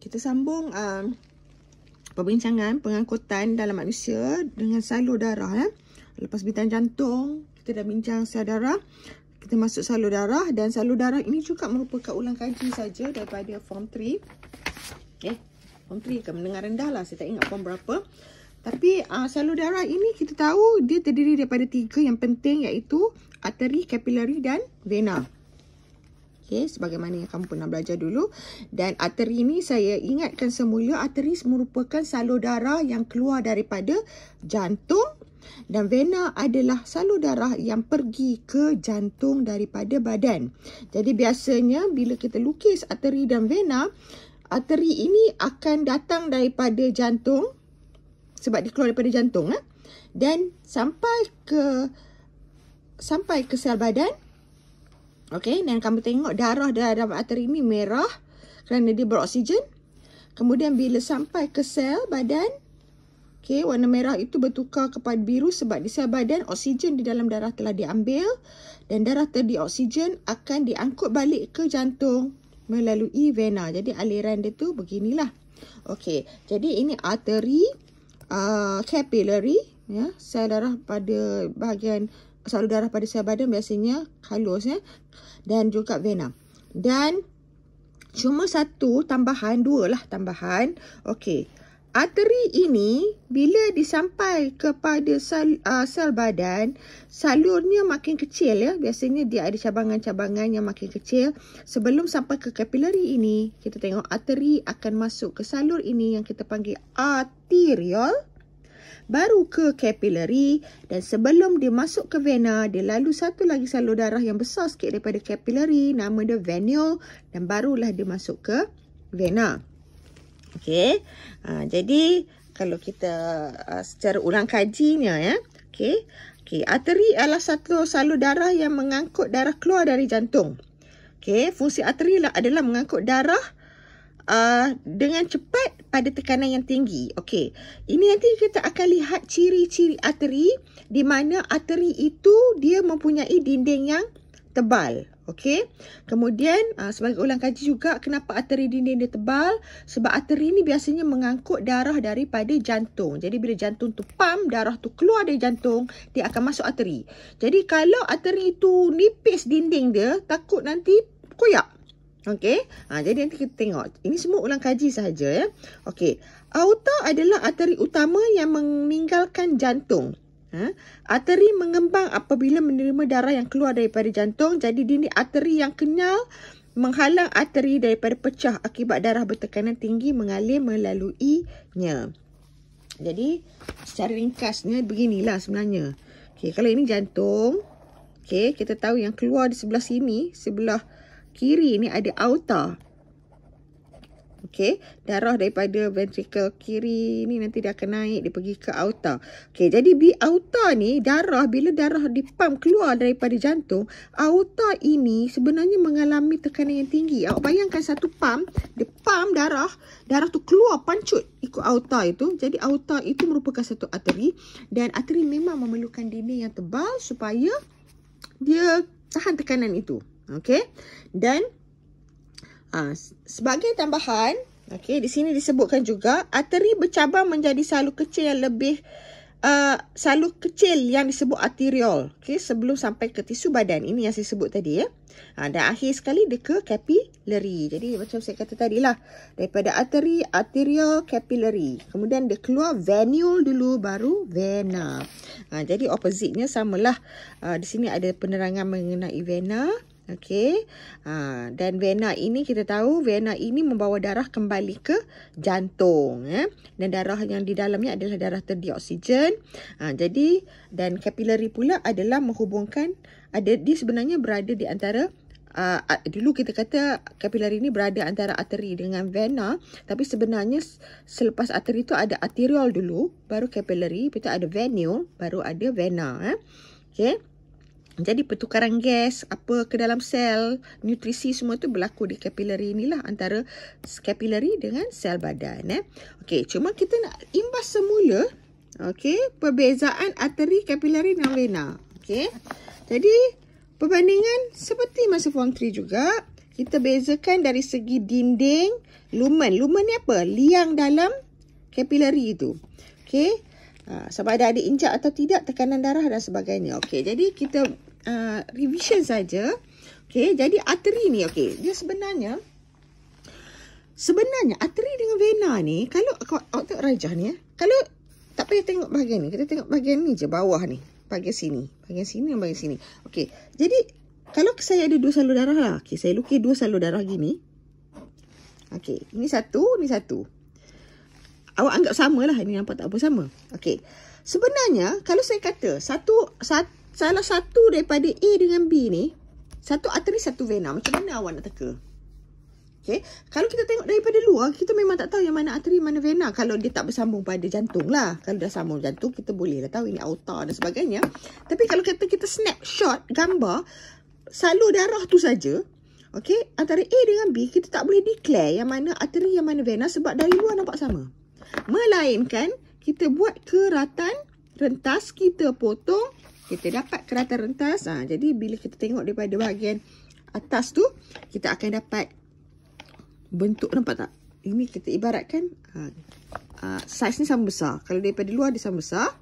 kita sambung um, perbincangan pengangkutan dalam manusia dengan salur darah. Eh. Lepas bintang jantung, kita dah bincang sel darah. Kita masuk salur darah dan salur darah ini juga merupakan ulang kaji saja daripada form 3. Eh, form 3 ke mendengar rendah lah. Saya tak ingat form berapa. Tapi uh, salur darah ini kita tahu dia terdiri daripada tiga yang penting iaitu arteri, kapilari dan vena okay, sebagaimana yang kamu pernah belajar dulu. Dan arteri ni saya ingatkan semula, arteri merupakan salur darah yang keluar daripada jantung dan vena adalah salur darah yang pergi ke jantung daripada badan. Jadi biasanya bila kita lukis arteri dan vena, arteri ini akan datang daripada jantung sebab dia keluar daripada jantung eh? dan sampai ke sampai ke sel badan Okey, dan kamu tengok darah dalam arteri ni merah kerana dia beroksigen. Kemudian bila sampai ke sel badan, okey, warna merah itu bertukar kepada biru sebab di sel badan oksigen di dalam darah telah diambil dan darah tadi oksigen akan diangkut balik ke jantung melalui vena. Jadi aliran dia tu beginilah. Okey, jadi ini arteri uh, capillary ya, sel darah pada bahagian sel darah pada sel badan biasanya halus ya dan juga vena. Dan cuma satu tambahan, dua lah tambahan. Okey. Arteri ini bila disampai kepada sel, uh, sel badan, salurnya makin kecil ya. Biasanya dia ada cabangan-cabangan yang makin kecil. Sebelum sampai ke kapileri ini, kita tengok arteri akan masuk ke salur ini yang kita panggil arteriol baru ke capillary dan sebelum dia masuk ke vena, dia lalu satu lagi salur darah yang besar sikit daripada capillary, nama dia venule dan barulah dia masuk ke vena. Okay, uh, ah, jadi kalau kita uh, secara ulang kajinya ya, okay. okay, arteri adalah satu salur darah yang mengangkut darah keluar dari jantung. Okay, fungsi arteri lah adalah mengangkut darah uh, dengan cepat pada tekanan yang tinggi. Okey. Ini nanti kita akan lihat ciri-ciri arteri di mana arteri itu dia mempunyai dinding yang tebal. Okey. Kemudian uh, sebagai ulang kaji juga kenapa arteri dinding dia tebal? Sebab arteri ini biasanya mengangkut darah daripada jantung. Jadi bila jantung tu pam, darah tu keluar dari jantung, dia akan masuk arteri. Jadi kalau arteri itu nipis dinding dia, takut nanti koyak. Okey. Ha, jadi nanti kita tengok. Ini semua ulang kaji sahaja ya. Okey. Aorta adalah arteri utama yang meninggalkan jantung. Ha? Arteri mengembang apabila menerima darah yang keluar daripada jantung. Jadi dia ni arteri yang kenyal menghalang arteri daripada pecah akibat darah bertekanan tinggi mengalir melaluinya. Jadi secara ringkasnya beginilah sebenarnya. Okey, kalau ini jantung. Okey, kita tahu yang keluar di sebelah sini, sebelah kiri ni ada aorta. Okey, darah daripada ventrikel kiri ni nanti dia akan naik dia pergi ke aorta. Okey, jadi bi aorta ni darah bila darah dipam keluar daripada jantung, aorta ini sebenarnya mengalami tekanan yang tinggi. Awak bayangkan satu pam, dia pam darah, darah tu keluar pancut ikut aorta itu. Jadi aorta itu merupakan satu arteri dan arteri memang memerlukan dinding yang tebal supaya dia tahan tekanan itu. Okay, Dan uh, sebagai tambahan, okay, di sini disebutkan juga arteri bercabang menjadi salur kecil yang lebih uh, salu kecil yang disebut arteriol. Okay, sebelum sampai ke tisu badan. Ini yang saya sebut tadi ya. Uh, dan akhir sekali dia ke capillary. Jadi macam saya kata tadi lah, daripada arteri, arteriol, capillary. Kemudian dia keluar venule dulu baru vena. Uh, jadi opposite-nya samalah. Uh, di sini ada penerangan mengenai vena. Okey. Ha, dan vena ini kita tahu vena ini membawa darah kembali ke jantung. Eh? Dan darah yang di dalamnya adalah darah terdioksigen. Ha, jadi dan capillary pula adalah menghubungkan. Ada, dia sebenarnya berada di antara Uh, dulu kita kata kapilari ini berada antara arteri dengan vena tapi sebenarnya selepas arteri itu ada arteriol dulu baru kapilari kita ada venule baru ada vena eh? okay. Jadi pertukaran gas apa ke dalam sel, nutrisi semua tu berlaku di capillary inilah antara capillary dengan sel badan eh. Okey, cuma kita nak imbas semula okey perbezaan arteri capillary dan vena. Okey. Jadi perbandingan seperti masa form 3 juga kita bezakan dari segi dinding lumen. Lumen ni apa? Liang dalam capillary itu. Okey. Uh, ah, sebab ada ada injak atau tidak tekanan darah dan sebagainya. Okey, jadi kita uh, revision saja. Okey, jadi arteri ni okey, dia sebenarnya sebenarnya arteri dengan vena ni kalau aku tengok rajah ni eh. Kalau tak payah tengok bahagian ni, kita tengok bahagian ni je bawah ni, bahagian sini, bahagian sini bahagian sini. Okey. Jadi kalau saya ada dua salur darah lah. Okey, saya lukis dua salur darah gini. Okey, ini satu, ini satu. Awak anggap samalah, ini nampak tak apa sama. Okey. Sebenarnya, kalau saya kata satu, satu salah satu daripada A dengan B ni, satu arteri, satu vena. Macam mana awak nak teka? Okay. Kalau kita tengok daripada luar, kita memang tak tahu yang mana arteri, mana vena. Kalau dia tak bersambung pada jantung lah. Kalau dah sambung jantung, kita bolehlah tahu ini aorta dan sebagainya. Tapi kalau kata kita snapshot gambar, salur darah tu saja, okay, antara A dengan B, kita tak boleh declare yang mana arteri, yang mana vena sebab dari luar nampak sama. Melainkan, kita buat keratan rentas, kita potong kita dapat kerata rentas. Ha, jadi bila kita tengok daripada bahagian atas tu, kita akan dapat bentuk nampak tak? Ini kita ibaratkan ha, ha, saiz ni sama besar. Kalau daripada luar dia sama besar.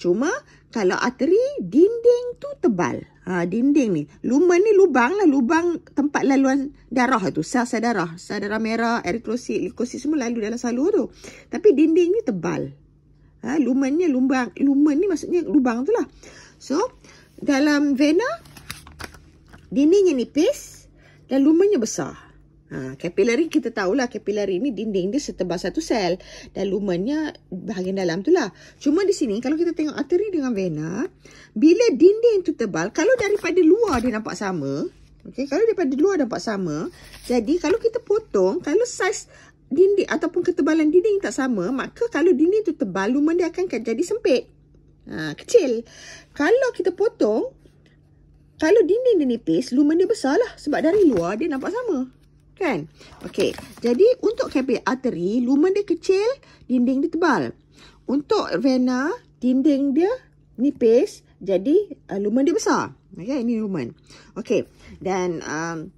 Cuma kalau arteri, dinding tu tebal. Ha, dinding ni. Lumen ni lubang lah. Lubang tempat laluan darah tu. Sel-sel darah. Sel darah merah, eritrosit, leukosit semua lalu dalam salur tu. Tapi dinding ni tebal. Ha, lumennya lubang. Lumen ni maksudnya lubang tu lah. So, dalam vena, dindingnya nipis dan lumenya besar. Ha, kapilari kita tahulah, kapilari ni dinding dia setebal satu sel. Dan lumennya bahagian dalam tu lah. Cuma di sini, kalau kita tengok arteri dengan vena, bila dinding tu tebal, kalau daripada luar dia nampak sama, okay, kalau daripada luar nampak sama, jadi kalau kita potong, kalau saiz dinding ataupun ketebalan dinding tak sama, maka kalau dinding tu tebal, lumen dia akan jadi sempit ha, kecil. Kalau kita potong, kalau dinding dia nipis, lumen dia besar lah. Sebab dari luar dia nampak sama. Kan? Okey. Jadi, untuk capillary arteri lumen dia kecil, dinding dia tebal. Untuk vena, dinding dia nipis, jadi uh, lumen dia besar. Okey, ini lumen. Okey. Dan, um,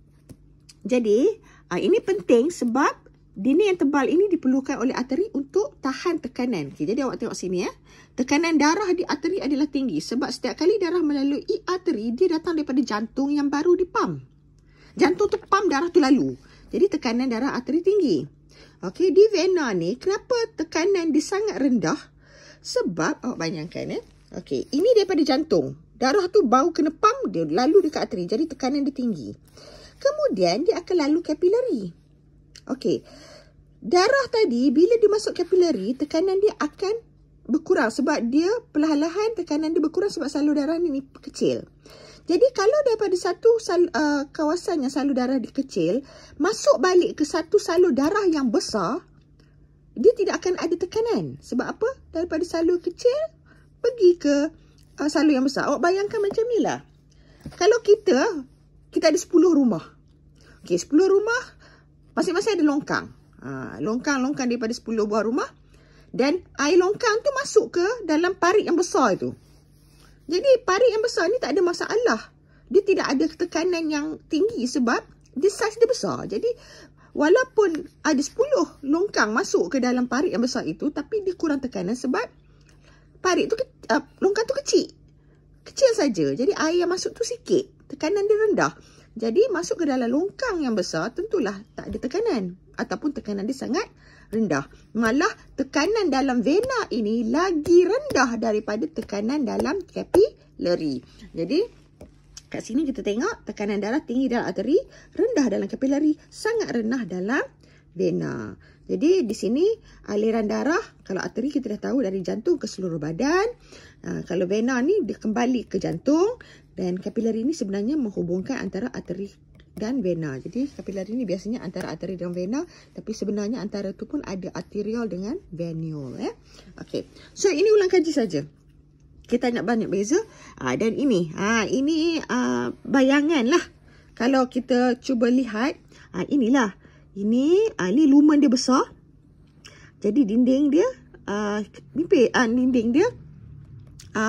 jadi, uh, ini penting sebab dinding yang tebal ini diperlukan oleh arteri untuk tahan tekanan. Okay, jadi, awak tengok sini ya. Tekanan darah di arteri adalah tinggi sebab setiap kali darah melalui arteri, dia datang daripada jantung yang baru dipam. Jantung tu pam, darah tu lalu. Jadi tekanan darah arteri tinggi. Okey, di vena ni, kenapa tekanan dia sangat rendah? Sebab, awak oh, bayangkan eh. Okey, ini daripada jantung. Darah tu bau kena pam, dia lalu dekat arteri. Jadi tekanan dia tinggi. Kemudian, dia akan lalu kapilari. Okey, darah tadi bila dia masuk kapilari, tekanan dia akan berkurang sebab dia perlahan-lahan tekanan dia berkurang sebab salur darah ni, kecil. Jadi kalau daripada satu sal, uh, kawasan yang salur darah dia kecil, masuk balik ke satu salur darah yang besar, dia tidak akan ada tekanan. Sebab apa? Daripada salur kecil, pergi ke uh, salur yang besar. Awak bayangkan macam ni lah. Kalau kita, kita ada 10 rumah. okay 10 rumah, masing-masing ada longkang. Ah, longkang-longkang uh, daripada 10 buah rumah, dan air longkang tu masuk ke dalam parit yang besar itu. Jadi parit yang besar ni tak ada masalah. Dia tidak ada tekanan yang tinggi sebab dia saiz dia besar. Jadi walaupun ada 10 longkang masuk ke dalam parit yang besar itu tapi dia kurang tekanan sebab parit tu uh, longkang tu kecil. Kecil saja. Jadi air yang masuk tu sikit. Tekanan dia rendah. Jadi masuk ke dalam longkang yang besar tentulah tak ada tekanan ataupun tekanan dia sangat rendah. Malah tekanan dalam vena ini lagi rendah daripada tekanan dalam capillary. Jadi kat sini kita tengok tekanan darah tinggi dalam arteri, rendah dalam capillary, sangat rendah dalam vena. Jadi di sini aliran darah kalau arteri kita dah tahu dari jantung ke seluruh badan. Uh, kalau vena ni dia kembali ke jantung dan capillary ni sebenarnya menghubungkan antara arteri dan vena. Jadi kapiler ini biasanya antara arteri dan vena. Tapi sebenarnya antara tu pun ada arterial dengan venule. Eh? Okay. So ini ulang kaji saja. Kita nak banyak beza. Ha, dan ini. Ha, ini ha, bayangan lah. Kalau kita cuba lihat. Ha, inilah. Ini, ha, ini lumen dia besar. Jadi dinding dia. Ha, mimpi. Ha, dinding dia. Ha,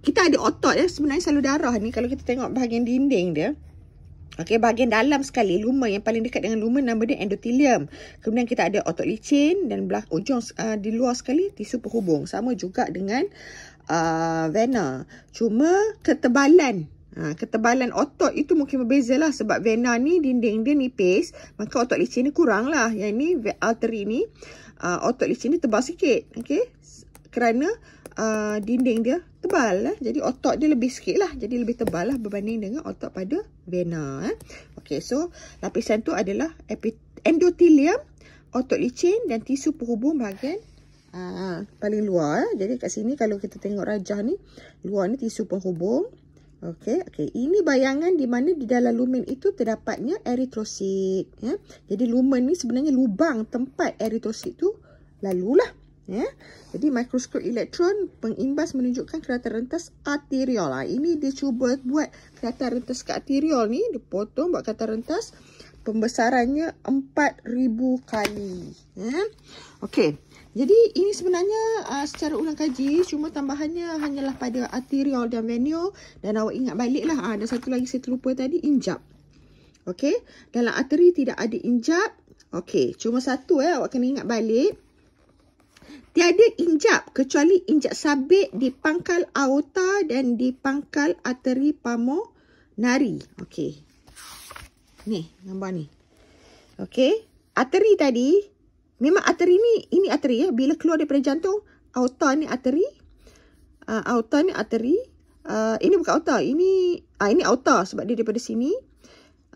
kita ada otot ya. Sebenarnya salur darah ni. Kalau kita tengok bahagian dinding dia. Okey, bahagian dalam sekali lumen yang paling dekat dengan lumen nama dia endotelium. Kemudian kita ada otot licin dan belah ujung uh, di luar sekali tisu penghubung. Sama juga dengan uh, vena. Cuma ketebalan Ha, ketebalan otot itu mungkin berbeza lah sebab vena ni dinding dia nipis maka otot licin ni kurang lah yang ni arteri ni uh, otot licin ni tebal sikit okey? kerana uh, dinding dia tebal. Eh? Jadi otot dia lebih sikit lah. Jadi lebih tebal lah berbanding dengan otot pada vena. Eh? Okay, so lapisan tu adalah endotelium, otot licin dan tisu penghubung bahagian uh, paling luar. Eh? Jadi kat sini kalau kita tengok rajah ni, luar ni tisu penghubung. Okey, okey. Ini bayangan di mana di dalam lumen itu terdapatnya eritrosit. Ya? Jadi lumen ni sebenarnya lubang tempat eritrosit tu lalulah ya. Jadi mikroskop elektron pengimbas menunjukkan kerata rentas arteriol. Ha, ini dia cuba buat kerata rentas kat arteriol ni, dia potong buat kerata rentas pembesarannya 4000 kali, ya. Okey. Jadi ini sebenarnya aa, ah, secara ulang kaji cuma tambahannya hanyalah pada arteriol dan venio dan awak ingat baliklah ah ada satu lagi saya terlupa tadi injap. Okey, dalam arteri tidak ada injap. Okey, cuma satu eh awak kena ingat balik. Tiada injap kecuali injap sabit di pangkal aorta dan di pangkal arteri pamonari. Okey. Ni, gambar ni. Okey. Arteri tadi, memang arteri ni, ini arteri ya. Bila keluar daripada jantung, aorta ni arteri. Uh, aorta ni arteri. Uh, ini bukan aorta. Ini, uh, ini aorta sebab dia daripada sini.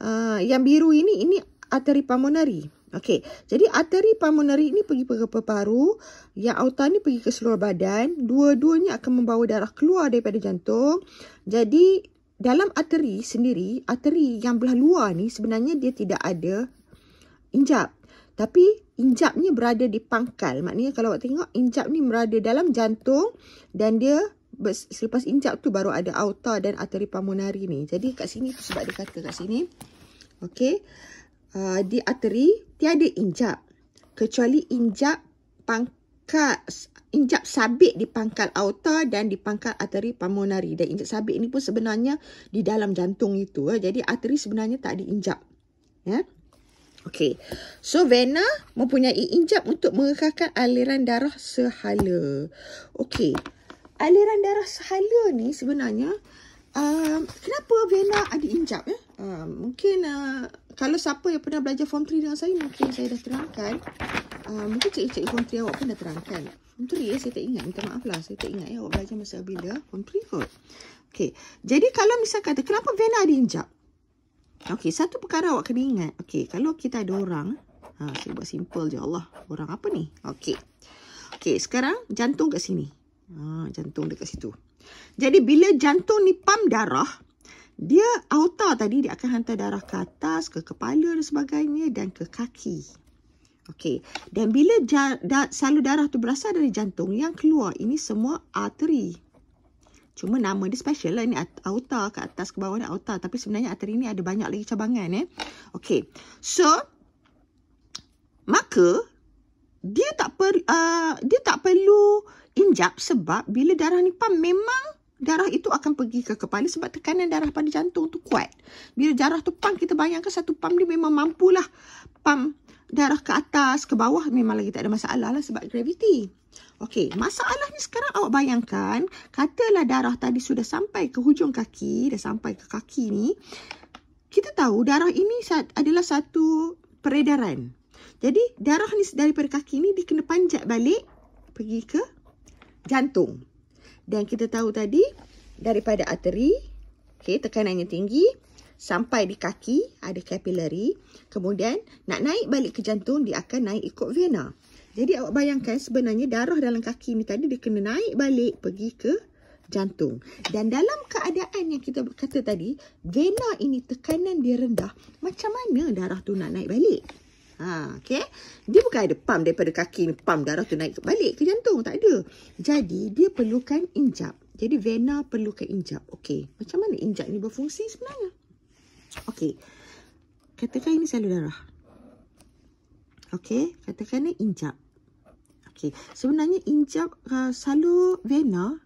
Uh, yang biru ini, ini arteri pamonari. Okey, jadi arteri pulmonari ini pergi ke paru, yang aorta ni pergi ke seluruh badan. Dua-duanya akan membawa darah keluar daripada jantung. Jadi dalam arteri sendiri, arteri yang belah luar ni sebenarnya dia tidak ada injap. Tapi injapnya berada di pangkal. Maknanya kalau awak tengok injap ni berada dalam jantung dan dia selepas injap tu baru ada aorta dan arteri pulmonari ni. Jadi kat sini tu sebab dia kata kat sini. Okey. Ah, di arteri tiada injap kecuali injap pangkal injap sabit di pangkal aorta dan di pangkal arteri pulmonari dan injap sabit ini pun sebenarnya di dalam jantung itu eh. jadi arteri sebenarnya tak ada injap ya yeah. okey so vena mempunyai injap untuk mengekalkan aliran darah sehala okey aliran darah sehala ni sebenarnya uh, kenapa vena ada injap ya uh, eh? ah, mungkin uh, kalau siapa yang pernah belajar form 3 dengan saya mungkin saya dah terangkan uh, mungkin cik-cik form 3 awak pun dah terangkan form 3 eh, saya tak ingat minta maaf lah saya tak ingat ya awak belajar masa bila form 3 kot okay. jadi kalau misal kata kenapa vena diinjak Okey, satu perkara awak kena ingat. Okey, kalau kita ada orang, ha, saya buat simple je Allah. Orang apa ni? Okey. Okey, sekarang jantung kat sini. Ha, jantung dekat situ. Jadi bila jantung ni pam darah, dia aorta tadi dia akan hantar darah ke atas, ke kepala dan sebagainya dan ke kaki. Okey. Dan bila ja, da, salur darah tu berasal dari jantung yang keluar, ini semua arteri. Cuma nama dia special lah. Ini aorta ke atas, ke bawah ni aorta. Tapi sebenarnya arteri ni ada banyak lagi cabangan eh. Okey. So, maka dia tak per uh, dia tak perlu injap sebab bila darah ni pam memang darah itu akan pergi ke kepala sebab tekanan darah pada jantung tu kuat. Bila darah tu pam, kita bayangkan satu pam dia memang mampulah pam darah ke atas, ke bawah memang lagi tak ada masalah lah sebab gravity. Okey, masalah ni sekarang awak bayangkan, katalah darah tadi sudah sampai ke hujung kaki, dah sampai ke kaki ni. Kita tahu darah ini adalah satu peredaran. Jadi, darah ni daripada kaki ni dikena panjat balik pergi ke jantung. Dan kita tahu tadi daripada arteri, okey tekanannya tinggi sampai di kaki ada capillary, kemudian nak naik balik ke jantung dia akan naik ikut vena. Jadi awak bayangkan sebenarnya darah dalam kaki ni tadi dia kena naik balik pergi ke jantung. Dan dalam keadaan yang kita kata tadi, vena ini tekanan dia rendah, macam mana darah tu nak naik balik? Ha, okay. Dia bukan ada pump daripada kaki ni, pump darah tu naik balik ke jantung. Tak ada. Jadi, dia perlukan injap. Jadi, vena perlukan injap. Okay. Macam mana injap ni berfungsi sebenarnya? Okay. Katakan ini salur darah. Okay. Katakan ini injap. Okay. Sebenarnya, injap uh, salur vena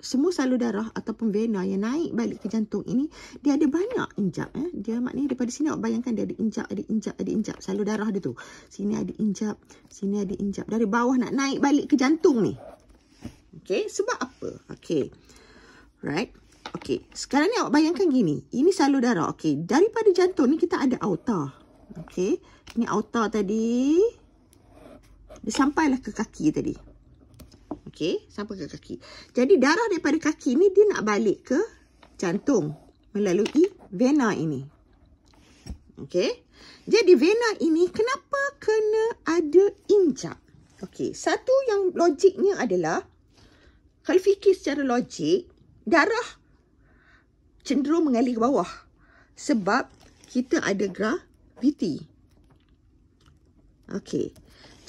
semua salur darah ataupun vena yang naik balik ke jantung ini dia ada banyak injap eh dia maknanya daripada sini awak bayangkan dia ada injap ada injap ada injap salur darah dia tu sini ada injap sini ada injap dari bawah nak naik balik ke jantung ni okey sebab apa okey right okey sekarang ni awak bayangkan gini ini salur darah okey daripada jantung ni kita ada aorta okey ini aorta tadi dia sampailah ke kaki tadi Okey, sampai ke kaki. Jadi darah daripada kaki ni dia nak balik ke jantung melalui vena ini. Okey. Jadi vena ini kenapa kena ada injak? Okey, satu yang logiknya adalah kalau fikir secara logik, darah cenderung mengalir ke bawah sebab kita ada graviti. Okey.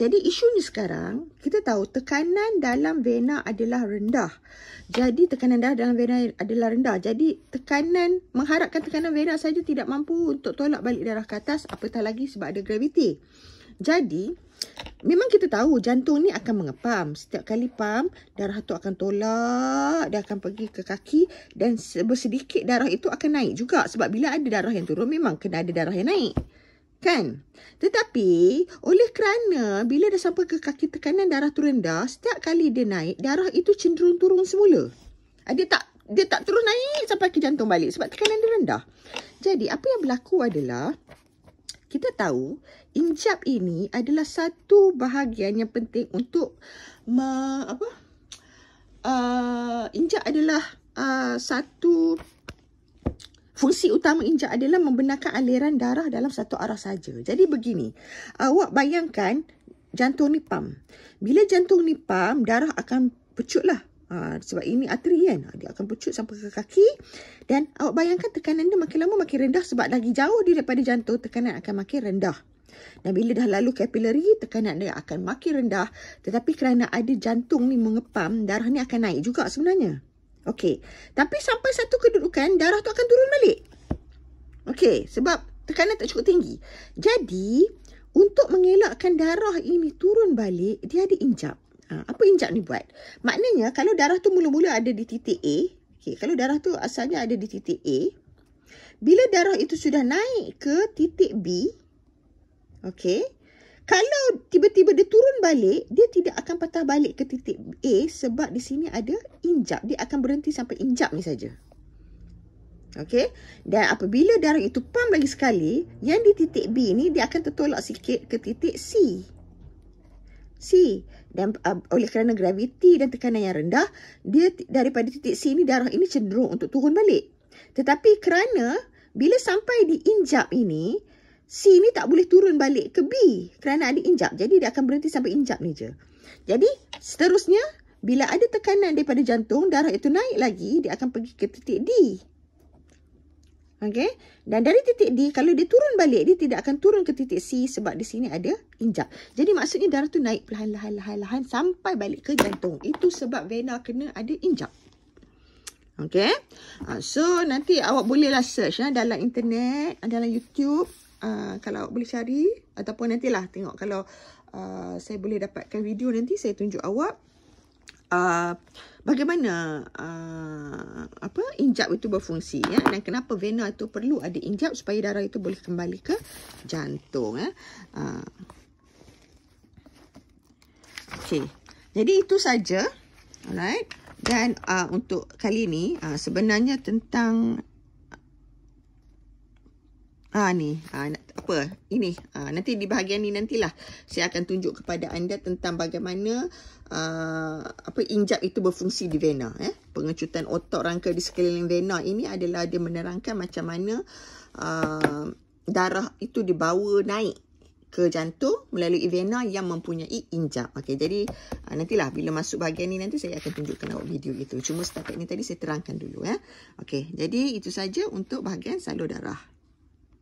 Jadi isunya sekarang, kita tahu tekanan dalam vena adalah rendah. Jadi tekanan darah dalam vena adalah rendah. Jadi tekanan, mengharapkan tekanan vena saja tidak mampu untuk tolak balik darah ke atas apatah lagi sebab ada graviti. Jadi, memang kita tahu jantung ni akan mengepam. Setiap kali pam, darah tu akan tolak, dia akan pergi ke kaki dan sedikit darah itu akan naik juga. Sebab bila ada darah yang turun, memang kena ada darah yang naik kan tetapi oleh kerana bila dah sampai ke kaki tekanan darah tu rendah setiap kali dia naik darah itu cenderung turun semula ah, dia tak dia tak terus naik sampai ke jantung balik sebab tekanan dia rendah jadi apa yang berlaku adalah kita tahu injap ini adalah satu bahagian yang penting untuk me, apa uh, injap adalah uh, satu fungsi utama injak adalah membenarkan aliran darah dalam satu arah saja. Jadi begini, uh, awak bayangkan jantung ni pam. Bila jantung ni pam, darah akan pecutlah. Ha, ah, sebab ini arteri kan. Ah, dia akan pecut sampai ke kaki. Dan awak bayangkan tekanan dia makin lama makin rendah. Sebab lagi jauh dia daripada jantung, tekanan akan makin rendah. Dan bila dah lalu kapileri, tekanan dia akan makin rendah. Tetapi kerana ada jantung ni mengepam, darah ni akan naik juga sebenarnya. Okey. Tapi sampai satu kedudukan, darah tu akan turun balik. Okey. Sebab tekanan tak cukup tinggi. Jadi, untuk mengelakkan darah ini turun balik, dia ada injap. Ha, apa injap ni buat? Maknanya, kalau darah tu mula-mula ada di titik A. Okey. Kalau darah tu asalnya ada di titik A. Bila darah itu sudah naik ke titik B. Okey. Kalau tiba-tiba dia turun balik, dia tidak akan patah balik ke titik A sebab di sini ada injap. Dia akan berhenti sampai injap ni saja. Okey. Dan apabila darah itu pump lagi sekali, yang di titik B ni dia akan tertolak sikit ke titik C. C dan uh, oleh kerana graviti dan tekanan yang rendah, dia daripada titik C ni darah ini cenderung untuk turun balik. Tetapi kerana bila sampai di injap ini, C ni tak boleh turun balik ke B kerana ada injap. Jadi dia akan berhenti sampai injap ni je. Jadi seterusnya bila ada tekanan daripada jantung, darah itu naik lagi, dia akan pergi ke titik D. Okey. Dan dari titik D kalau dia turun balik, dia tidak akan turun ke titik C sebab di sini ada injap. Jadi maksudnya darah tu naik perlahan-lahan-lahan sampai balik ke jantung. Itu sebab vena kena ada injap. Okey. Ah, so nanti awak bolehlah search ya dalam internet, dalam YouTube Ah, kalau boleh cari ataupun nantilah tengok kalau uh, saya boleh dapatkan video nanti saya tunjuk awak uh, bagaimana uh, apa injap itu berfungsi ya dan kenapa vena itu perlu ada injap supaya darah itu boleh kembali ke jantung ya. Uh. Okey. Jadi itu saja. Alright. Dan uh, untuk kali ini uh, sebenarnya tentang Ah ni, ah nak, apa? Ini. Ah nanti di bahagian ni nantilah saya akan tunjuk kepada anda tentang bagaimana ah apa injap itu berfungsi di vena eh. Pengecutan otot rangka di sekeliling vena ini adalah dia menerangkan macam mana ah darah itu dibawa naik ke jantung melalui vena yang mempunyai injap. Okay, jadi ah, nantilah bila masuk bahagian ni nanti saya akan tunjukkan awak video itu. Cuma setakat ni tadi saya terangkan dulu eh. Okay, jadi itu saja untuk bahagian salur darah.